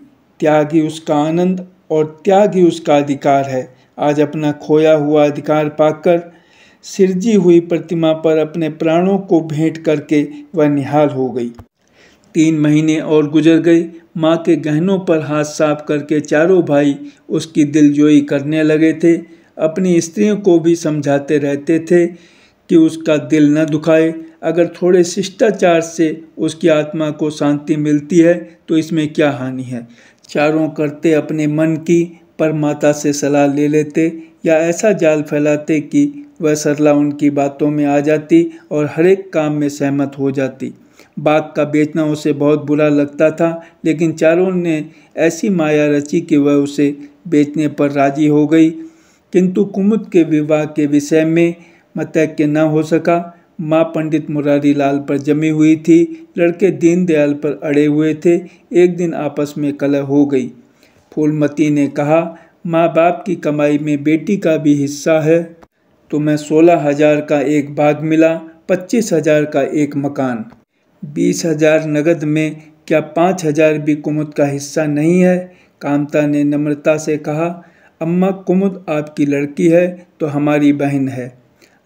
त्याग ही उसका आनंद और त्याग ही उसका अधिकार है आज अपना खोया हुआ अधिकार पाकर सिरजी हुई प्रतिमा पर अपने प्राणों को भेंट करके वह निहाल हो गई तीन महीने और गुजर गए माँ के गहनों पर हाथ साफ करके चारों भाई उसकी दिलजोई करने लगे थे अपनी स्त्रियों को भी समझाते रहते थे कि उसका दिल न दुखाए अगर थोड़े शिष्टाचार से उसकी आत्मा को शांति मिलती है तो इसमें क्या हानि है चारों करते अपने मन की पर माता से सलाह ले लेते या ऐसा जाल फैलाते कि वह सरला उनकी बातों में आ जाती और हर एक काम में सहमत हो जाती बाघ का बेचना उसे बहुत बुरा लगता था लेकिन चारों ने ऐसी माया रची कि वह उसे बेचने पर राजी हो गई किंतु कुमुद के विवाह के विषय में मतैक्य न हो सका मां पंडित मुरारी लाल पर जमी हुई थी लड़के दीनदयाल पर अड़े हुए थे एक दिन आपस में कलह हो गई फूलमती ने कहा माँ बाप की कमाई में बेटी का भी हिस्सा है तो मैं सोलह हजार का एक बाग मिला पच्चीस हजार का एक मकान बीस हजार नगद में क्या पाँच हजार भी कुमुद का हिस्सा नहीं है कामता ने नम्रता से कहा अम्मा कुमुद आपकी लड़की है तो हमारी बहन है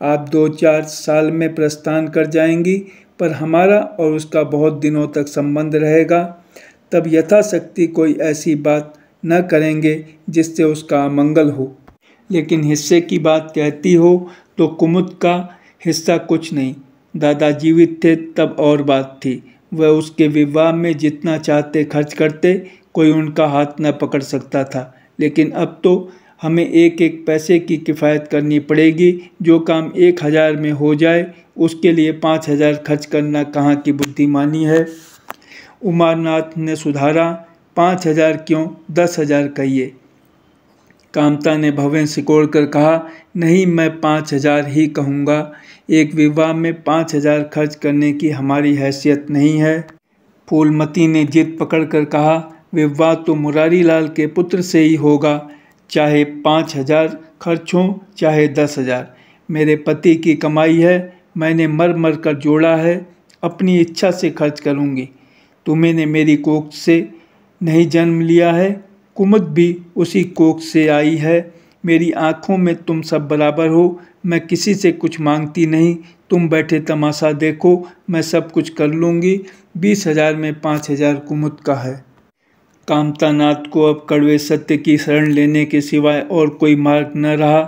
आप दो चार साल में प्रस्थान कर जाएंगी पर हमारा और उसका बहुत दिनों तक संबंध रहेगा तब यथाशक्ति कोई ऐसी बात न करेंगे जिससे उसका अमंगल हो लेकिन हिस्से की बात कहती हो तो कुमुद का हिस्सा कुछ नहीं दादा जीवित थे तब और बात थी वह उसके विवाह में जितना चाहते खर्च करते कोई उनका हाथ न पकड़ सकता था लेकिन अब तो हमें एक एक पैसे की किफ़ायत करनी पड़ेगी जो काम एक हज़ार में हो जाए उसके लिए पाँच हज़ार खर्च करना कहाँ की बुद्धिमानी है उमारनाथ ने सुधारा पाँच हज़ार क्यों दस हज़ार कहिए कामता ने भवें सिकोड़ कर कहा नहीं मैं पाँच हज़ार ही कहूँगा एक विवाह में पाँच हज़ार खर्च करने की हमारी हैसियत नहीं है फूलमती ने जिद पकड़ कर कहा विवाह तो मुरारी लाल के पुत्र से ही होगा चाहे पाँच हजार खर्च हो चाहे दस हजार मेरे पति की कमाई है मैंने मर मर कर जोड़ा है अपनी इच्छा से खर्च करूँगी तुम्हें ने मेरी कोख से नहीं जन्म लिया है कुमुद भी उसी कोख से आई है मेरी आँखों में तुम सब बराबर हो मैं किसी से कुछ मांगती नहीं तुम बैठे तमाशा देखो मैं सब कुछ कर लूँगी बीस हज़ार में पाँच हज़ार कुमुद का है कामतानाथ को अब कड़वे सत्य की शरण लेने के सिवाय और कोई मार्ग न रहा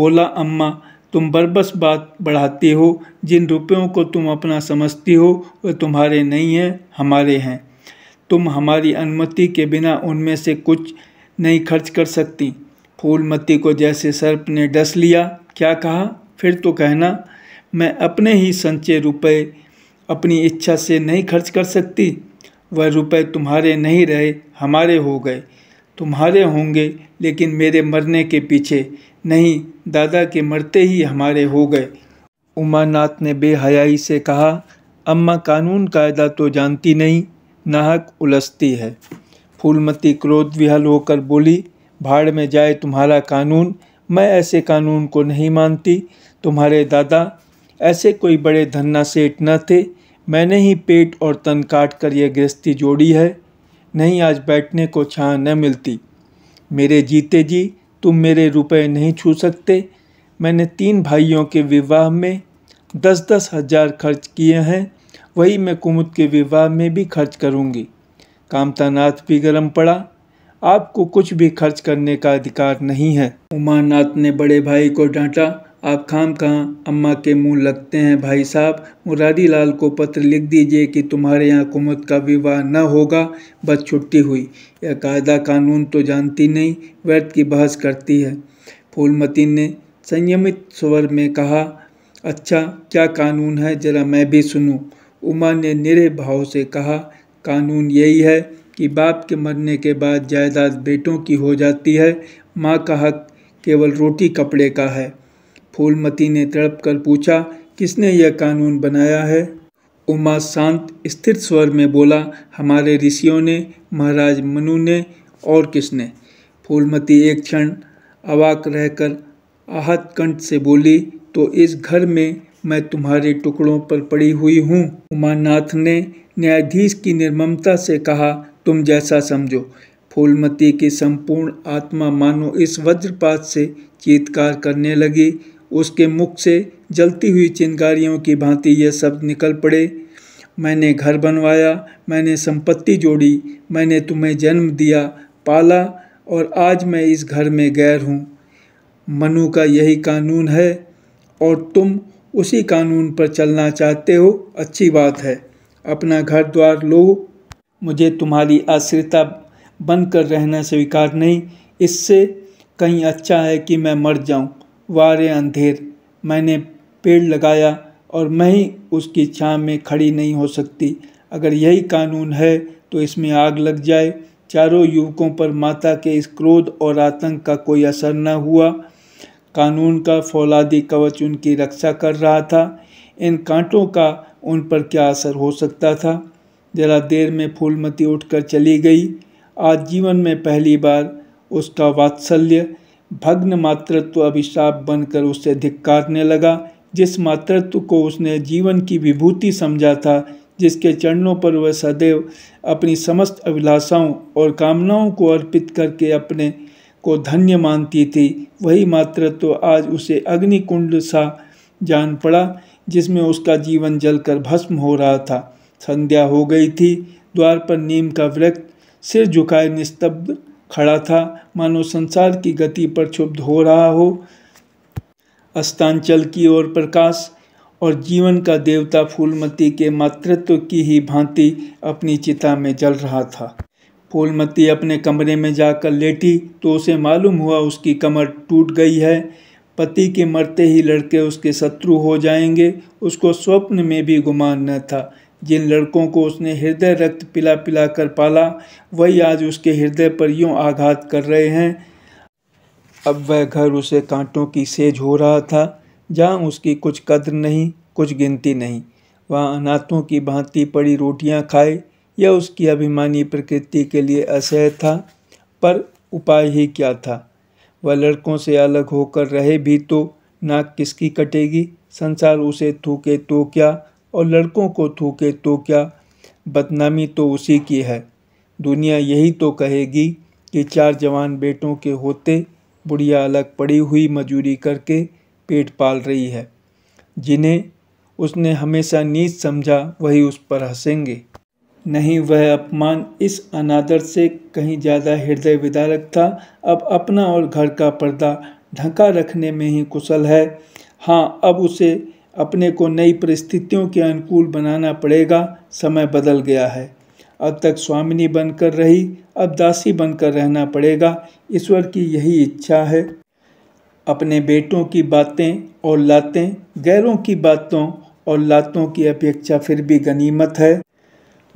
बोला अम्मा तुम बरबस बात बढ़ाती हो जिन रुपयों को तुम अपना समझती हो वे तुम्हारे नहीं हैं हमारे हैं तुम हमारी अनुमति के बिना उनमें से कुछ नहीं खर्च कर सकती फूलमती को जैसे सर्प ने डस लिया क्या कहा फिर तो कहना मैं अपने ही संचय रुपए अपनी इच्छा से नहीं खर्च कर सकती वह रुपए तुम्हारे नहीं रहे हमारे हो गए तुम्हारे होंगे लेकिन मेरे मरने के पीछे नहीं दादा के मरते ही हमारे हो गए उमानाथ ने बेहयाई से कहा अम्मा कानून कायदा तो जानती नहीं नाहक उलझती है फूलमती क्रोध विहल होकर बोली भाड़ में जाए तुम्हारा कानून मैं ऐसे कानून को नहीं मानती तुम्हारे दादा ऐसे कोई बड़े धन्ना सेठ न थे मैंने ही पेट और तन काट कर यह गृहस्थी जोड़ी है नहीं आज बैठने को छाँ न मिलती मेरे जीते जी तुम मेरे रुपए नहीं छू सकते मैंने तीन भाइयों के विवाह में दस दस हजार खर्च किए हैं वही मैं कुमुद के विवाह में भी खर्च करूँगी कामतानाथ भी गर्म पड़ा आपको कुछ भी खर्च करने का अधिकार नहीं है उमानाथ ने बड़े भाई को डांटा आप खाम खां अम्मा के मुंह लगते हैं भाई साहब मुरारी लाल को पत्र लिख दीजिए कि तुम्हारे यहाँ कुमत का विवाह न होगा बस छुट्टी हुई यह कायदा कानून तो जानती नहीं व्यर्थ की बहस करती है फूलमती ने संयमित स्वर में कहा अच्छा क्या कानून है जरा मैं भी सुनूं उमा ने निरे भाव से कहा कानून यही है कि बाप के मरने के बाद जायदाद बेटों की हो जाती है माँ का हक केवल रोटी कपड़े का है फूलमती ने तड़प कर पूछा किसने यह कानून बनाया है उमा शांत स्थिर स्वर में बोला हमारे ऋषियों ने महाराज मनु ने और किसने फूलमती एक क्षण अवाक रहकर आहत कंठ से बोली तो इस घर में मैं तुम्हारे टुकड़ों पर पड़ी हुई हूँ उमानाथ ने न्यायाधीश की निर्ममता से कहा तुम जैसा समझो फूलमती की संपूर्ण आत्मा मानो इस वज्रपात से चीतकार करने लगी उसके मुख से जलती हुई चिंगारियों की भांति यह शब्द निकल पड़े मैंने घर बनवाया मैंने संपत्ति जोड़ी मैंने तुम्हें जन्म दिया पाला और आज मैं इस घर में गैर हूँ मनु का यही कानून है और तुम उसी कानून पर चलना चाहते हो अच्छी बात है अपना घर द्वार लो मुझे तुम्हारी आश्रिता बनकर रहना स्वीकार नहीं इससे कहीं अच्छा है कि मैं मर जाऊं वारे अंधेर मैंने पेड़ लगाया और मैं ही उसकी छाँव में खड़ी नहीं हो सकती अगर यही कानून है तो इसमें आग लग जाए चारों युवकों पर माता के इस क्रोध और आतंक का कोई असर न हुआ कानून का फौलादी कवच उनकी रक्षा कर रहा था इन कांटों का उन पर क्या असर हो सकता था जरा देर में फूलमती उठकर चली गई आज जीवन में पहली बार उसका वात्सल्य भग्न मातृत्व अभिशाप बनकर उसे धिक्कारने लगा जिस मातृत्व को उसने जीवन की विभूति समझा था जिसके चरणों पर वह सदैव अपनी समस्त अभिलाषाओं और कामनाओं को अर्पित करके अपने को धन्य मानती थी वही मातृत्व तो आज उसे अग्नि कुंड सा जान पड़ा जिसमें उसका जीवन जलकर भस्म हो रहा था संध्या हो गई थी द्वार पर नीम का वृक्ष सिर झुकाए निस्तब्ध खड़ा था मानो संसार की गति पर क्षुब्ध हो रहा हो अस्तांचल की ओर प्रकाश और जीवन का देवता फूलमती के मातृत्व की ही भांति अपनी चिता में जल रहा था फूलमती अपने कमरे में जाकर लेटी तो उसे मालूम हुआ उसकी कमर टूट गई है पति के मरते ही लड़के उसके शत्रु हो जाएंगे उसको स्वप्न में भी गुमान न था जिन लड़कों को उसने हृदय रक्त पिला पिला कर पाला वही आज उसके हृदय पर यूँ आघात कर रहे हैं अब वह घर उसे कांटों की सेज हो रहा था जहाँ उसकी कुछ कद्र नहीं कुछ गिनती नहीं वहाँ अनाथों की भांति पड़ी रोटियाँ खाए यह उसकी अभिमानी प्रकृति के लिए असह था पर उपाय ही क्या था वह लड़कों से अलग होकर रहे भी तो नाक किसकी कटेगी संसार उसे थूके तो क्या और लड़कों को थूके तो क्या बदनामी तो उसी की है दुनिया यही तो कहेगी कि चार जवान बेटों के होते बुढ़िया अलग पड़ी हुई मजूरी करके पेट पाल रही है जिन्हें उसने हमेशा नीच समझा वही उस पर हंसेंगे नहीं वह अपमान इस अनादर से कहीं ज़्यादा हृदय विदारक था अब अपना और घर का पर्दा ढका रखने में ही कुशल है हाँ अब उसे अपने को नई परिस्थितियों के अनुकूल बनाना पड़ेगा समय बदल गया है अब तक स्वामिनी बनकर रही अब दासी बनकर रहना पड़ेगा ईश्वर की यही इच्छा है अपने बेटों की बातें और लातें गैरों की बातों और लातों की अपेक्षा फिर भी गनीमत है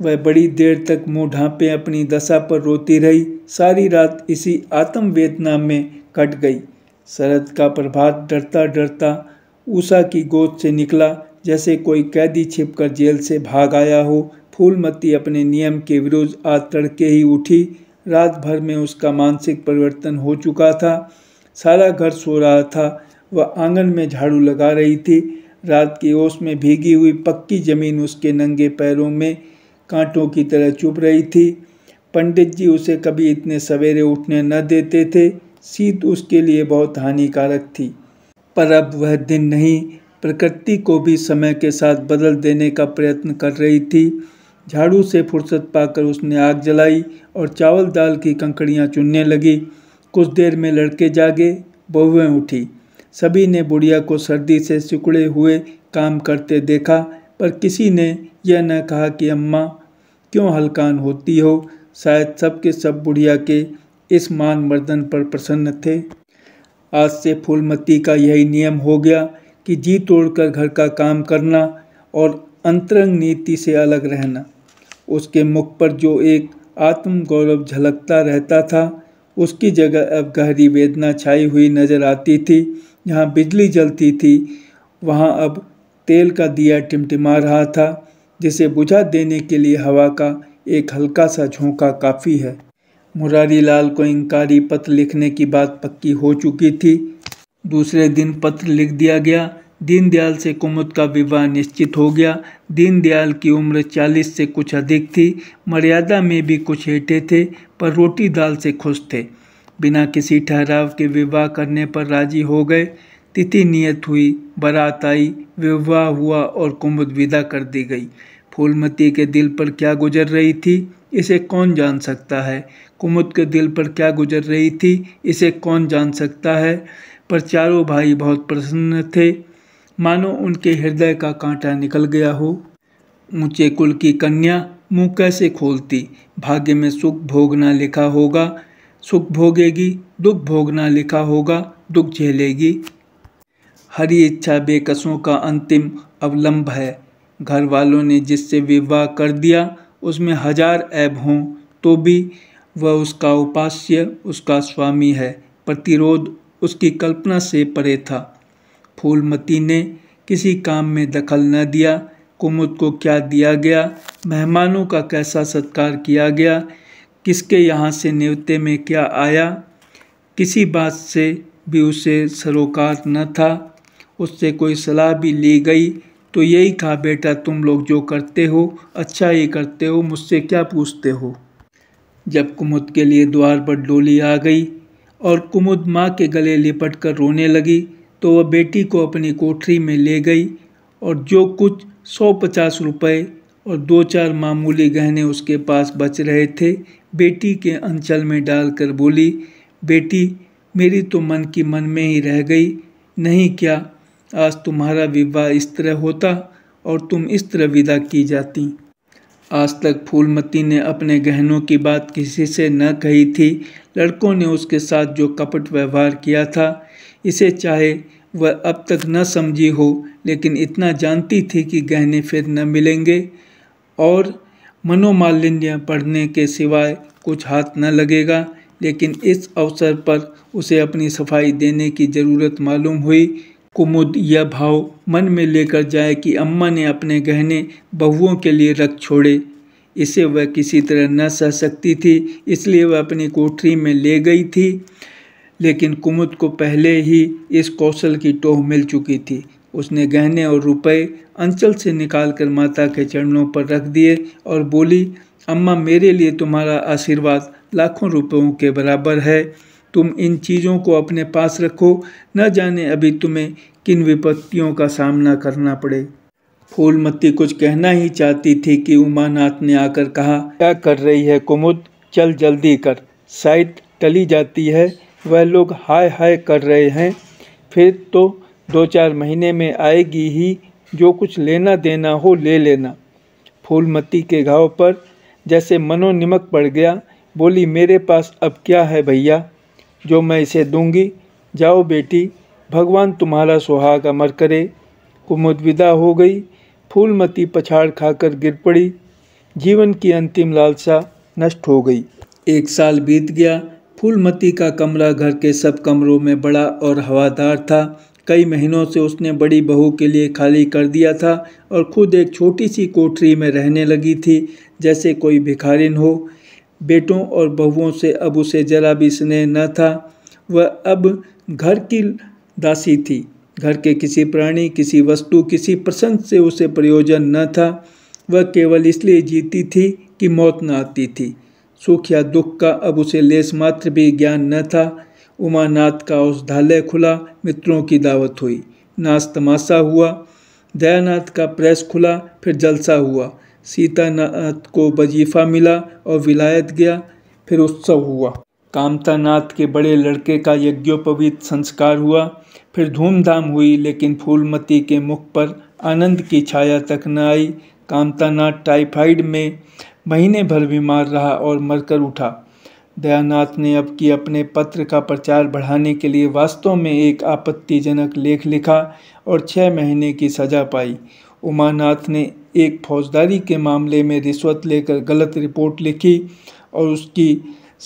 वह बड़ी देर तक मुंह ढांपे अपनी दशा पर रोती रही सारी रात इसी आत्मवेदना में कट गई शरद का प्रभात डरता डरता उषा की गोद से निकला जैसे कोई कैदी छिपकर जेल से भाग आया हो फूलमती अपने नियम के विरुद्ध आज तड़के ही उठी रात भर में उसका मानसिक परिवर्तन हो चुका था सारा घर सो रहा था वह आंगन में झाड़ू लगा रही थी रात की ओस में भीगी हुई पक्की जमीन उसके नंगे पैरों में कांटों की तरह चुभ रही थी पंडित जी उसे कभी इतने सवेरे उठने न देते थे शीत उसके लिए बहुत हानिकारक थी पर अब वह दिन नहीं प्रकृति को भी समय के साथ बदल देने का प्रयत्न कर रही थी झाड़ू से फुर्सत पाकर उसने आग जलाई और चावल दाल की कंकड़ियाँ चुनने लगी कुछ देर में लड़के जागे बहुएं उठी सभी ने बुढ़िया को सर्दी से सिकुड़े हुए काम करते देखा पर किसी ने यह न कहा कि अम्मा क्यों हलकान होती हो शायद सब सब बुढ़िया के इस मान मर्दन पर प्रसन्न थे आज से फूलमती का यही नियम हो गया कि जी तोड़कर घर का काम करना और अंतरंग नीति से अलग रहना उसके मुख पर जो एक आत्म गौरव झलकता रहता था उसकी जगह अब गहरी वेदना छाई हुई नजर आती थी जहाँ बिजली जलती थी वहाँ अब तेल का दिया टिमटिमा रहा था जिसे बुझा देने के लिए हवा का एक हल्का सा झोंका काफ़ी है मुरारी लाल को इंकारी पत्र लिखने की बात पक्की हो चुकी थी दूसरे दिन पत्र लिख दिया गया दीनदयाल से कुमुद का विवाह निश्चित हो गया दीनदयाल की उम्र चालीस से कुछ अधिक थी मर्यादा में भी कुछ हेठे थे पर रोटी दाल से खुश थे बिना किसी ठहराव के विवाह करने पर राजी हो गए तिथि नियत हुई बारात आई विवाह हुआ और कुमुद विदा कर दी गई फूलमती के दिल पर क्या गुजर रही थी इसे कौन जान सकता है कुमुद के दिल पर क्या गुजर रही थी इसे कौन जान सकता है पर चारों भाई बहुत प्रसन्न थे मानो उनके हृदय का कांटा निकल गया हो ऊंचे कुल की कन्या मुंह कैसे खोलती भाग्य में सुख भोगना लिखा होगा सुख भोगेगी दुख भोगना लिखा होगा दुख झेलेगी हरी इच्छा बेकसों का अंतिम अवलंब है घर वालों ने जिससे विवाह कर दिया उसमें हजार ऐब हों तो भी वह उसका उपास्य उसका स्वामी है प्रतिरोध उसकी कल्पना से परे था फूलमती ने किसी काम में दखल न दिया कुमुद को क्या दिया गया मेहमानों का कैसा सत्कार किया गया किसके यहाँ से नेवते में क्या आया किसी बात से भी उसे सरोकार न था उससे कोई सलाह भी ली गई तो यही कहा बेटा तुम लोग जो करते हो अच्छा ही करते हो मुझसे क्या पूछते हो जब कुमुद के लिए द्वार पर डोली आ गई और कुमुद माँ के गले लिपट कर रोने लगी तो वह बेटी को अपनी कोठरी में ले गई और जो कुछ सौ पचास रुपये और दो चार मामूली गहने उसके पास बच रहे थे बेटी के अंचल में डालकर बोली बेटी मेरी तो मन की मन में ही रह गई नहीं क्या आज तुम्हारा विवाह इस तरह होता और तुम इस तरह विदा की जाती आज तक फूलमती ने अपने गहनों की बात किसी से न कही थी लड़कों ने उसके साथ जो कपट व्यवहार किया था इसे चाहे वह अब तक न समझी हो लेकिन इतना जानती थी कि गहने फिर न मिलेंगे और मनोमालिन्य पढ़ने के सिवाय कुछ हाथ न लगेगा लेकिन इस अवसर पर उसे अपनी सफाई देने की ज़रूरत मालूम हुई कुमुद यह भाव मन में लेकर जाए कि अम्मा ने अपने गहने बहुओं के लिए रख छोड़े इसे वह किसी तरह न सह सकती थी इसलिए वह अपनी कोठरी में ले गई थी लेकिन कुमुद को पहले ही इस कौशल की टोह मिल चुकी थी उसने गहने और रुपए अंचल से निकालकर माता के चरणों पर रख दिए और बोली अम्मा मेरे लिए तुम्हारा आशीर्वाद लाखों रुपयों के बराबर है तुम इन चीज़ों को अपने पास रखो न जाने अभी तुम्हें किन विपत्तियों का सामना करना पड़े फूलमती कुछ कहना ही चाहती थी कि उमानाथ ने आकर कहा क्या कर रही है कुमुद चल जल्दी कर साइट टली जाती है वह लोग हाय हाय कर रहे हैं फिर तो दो चार महीने में आएगी ही जो कुछ लेना देना हो ले लेना फूलमती के घाव पर जैसे मनोनिमक पड़ गया बोली मेरे पास अब क्या है भैया जो मैं इसे दूंगी जाओ बेटी भगवान तुम्हारा सुहाग अमर करे कुमुद विदा हो गई फूलमती पछाड़ खाकर गिर पड़ी जीवन की अंतिम लालसा नष्ट हो गई एक साल बीत गया फूलमती का कमरा घर के सब कमरों में बड़ा और हवादार था कई महीनों से उसने बड़ी बहू के लिए खाली कर दिया था और खुद एक छोटी सी कोठरी में रहने लगी थी जैसे कोई भिखारिन हो बेटों और बहुओं से अब उसे जरा भी स्नेह न था वह अब घर की दासी थी घर के किसी प्राणी किसी वस्तु किसी प्रसंग से उसे प्रयोजन न था वह केवल इसलिए जीती थी कि मौत न आती थी सुख या दुख का अब उसे लेस मात्र भी ज्ञान न था उमानाथ का औषधालय खुला मित्रों की दावत हुई नाच तमाशा हुआ दयानाथ का प्रेस खुला फिर जलसा हुआ सीता नाथ को वजीफा मिला और विलायत गया फिर उत्सव हुआ कामता नाथ के बड़े लड़के का यज्ञोपवीत संस्कार हुआ फिर धूमधाम हुई लेकिन फूलमती के मुख पर आनंद की छाया तक न आई कामता नाथ टाइफाइड में महीने भर बीमार रहा और मरकर उठा दयानाथ ने अब की अपने पत्र का प्रचार बढ़ाने के लिए वास्तव में एक आपत्तिजनक लेख लिखा और छः महीने की सजा पाई उमानाथ ने एक फौजदारी के मामले में रिश्वत लेकर गलत रिपोर्ट लिखी और उसकी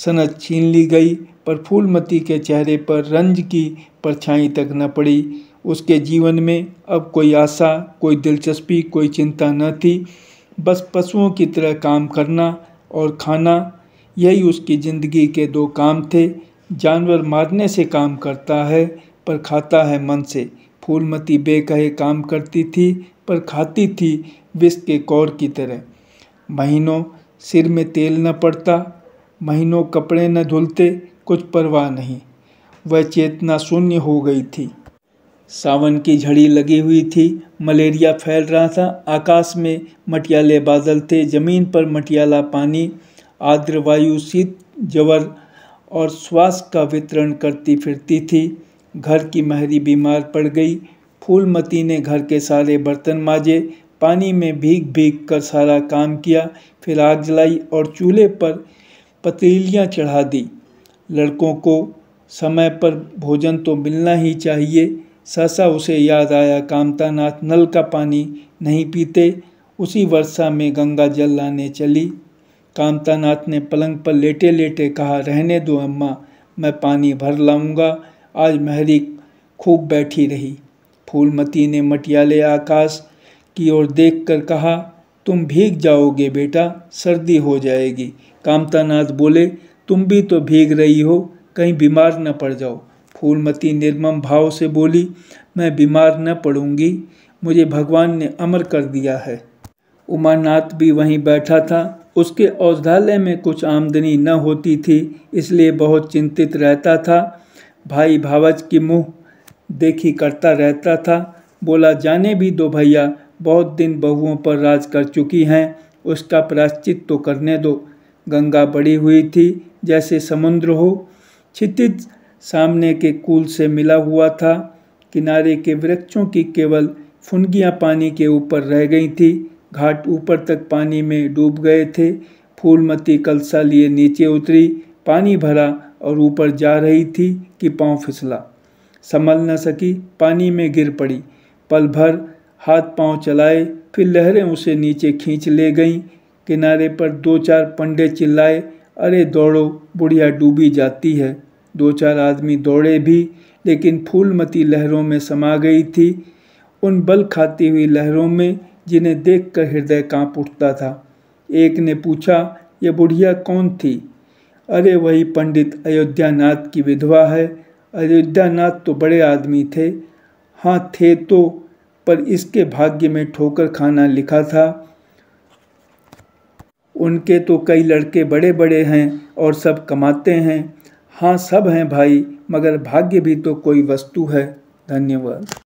सनद छीन ली गई पर फूलमती के चेहरे पर रंज की परछाई तक न पड़ी उसके जीवन में अब कोई आशा कोई दिलचस्पी कोई चिंता न थी बस पशुओं की तरह काम करना और खाना यही उसकी ज़िंदगी के दो काम थे जानवर मारने से काम करता है पर खाता है मन से फूलमती बे कहे काम करती थी पर खाती थी विष के कौर की तरह महीनों सिर में तेल न पड़ता महीनों कपड़े न धुलते कुछ परवाह नहीं वह चेतना शून्य हो गई थी सावन की झड़ी लगी हुई थी मलेरिया फैल रहा था आकाश में मटियाले बादल थे जमीन पर मटियाला पानी आर्द्र वायु शीत जवर और श्वास का वितरण करती फिरती थी घर की महरी बीमार पड़ गई फूलमती ने घर के सारे बर्तन माजे पानी में भीग भीग कर सारा काम किया फिर आग जलाई और चूल्हे पर पतीलियाँ चढ़ा दी लड़कों को समय पर भोजन तो मिलना ही चाहिए सहसा उसे याद आया कामता नाथ नल का पानी नहीं पीते उसी वर्षा में गंगा जल लाने चली कामता नाथ ने पलंग पर लेटे लेटे कहा रहने दो अम्मा मैं पानी भर लाऊंगा आज महरी खूब बैठी रही फूलमती ने मटियाले आकाश की ओर देखकर कहा तुम भीग जाओगे बेटा सर्दी हो जाएगी कामतानाथ बोले तुम भी तो भीग रही हो कहीं बीमार न पड़ जाओ फूलमती निर्मम भाव से बोली मैं बीमार न पड़ूंगी मुझे भगवान ने अमर कर दिया है उमानाथ भी वहीं बैठा था उसके औषधालय में कुछ आमदनी न होती थी इसलिए बहुत चिंतित रहता था भाई भावज की मुँह देखी करता रहता था बोला जाने भी दो भैया बहुत दिन बहुओं पर राज कर चुकी हैं उसका प्राश्चित तो करने दो गंगा बड़ी हुई थी जैसे समुद्र हो छितिज सामने के कूल से मिला हुआ था किनारे के वृक्षों की केवल फुनगियाँ पानी के ऊपर रह गई थी घाट ऊपर तक पानी में डूब गए थे फूलमती कलसा लिए नीचे उतरी पानी भरा और ऊपर जा रही थी कि पांव फिसला संभल न सकी पानी में गिर पड़ी पल भर हाथ पांव चलाए फिर लहरें उसे नीचे खींच ले गईं किनारे पर दो चार पंडे चिल्लाए अरे दौड़ो बुढ़िया डूबी जाती है दो चार आदमी दौड़े भी लेकिन फूलमती लहरों में समा गई थी उन बल खाती हुई लहरों में जिन्हें देखकर हृदय कांप उठता था एक ने पूछा ये बुढ़िया कौन थी अरे वही पंडित अयोध्या नाथ की विधवा है अयोध्या नाथ तो बड़े आदमी थे हाँ थे तो पर इसके भाग्य में ठोकर खाना लिखा था उनके तो कई लड़के बड़े बड़े हैं और सब कमाते हैं हाँ सब हैं भाई मगर भाग्य भी तो कोई वस्तु है धन्यवाद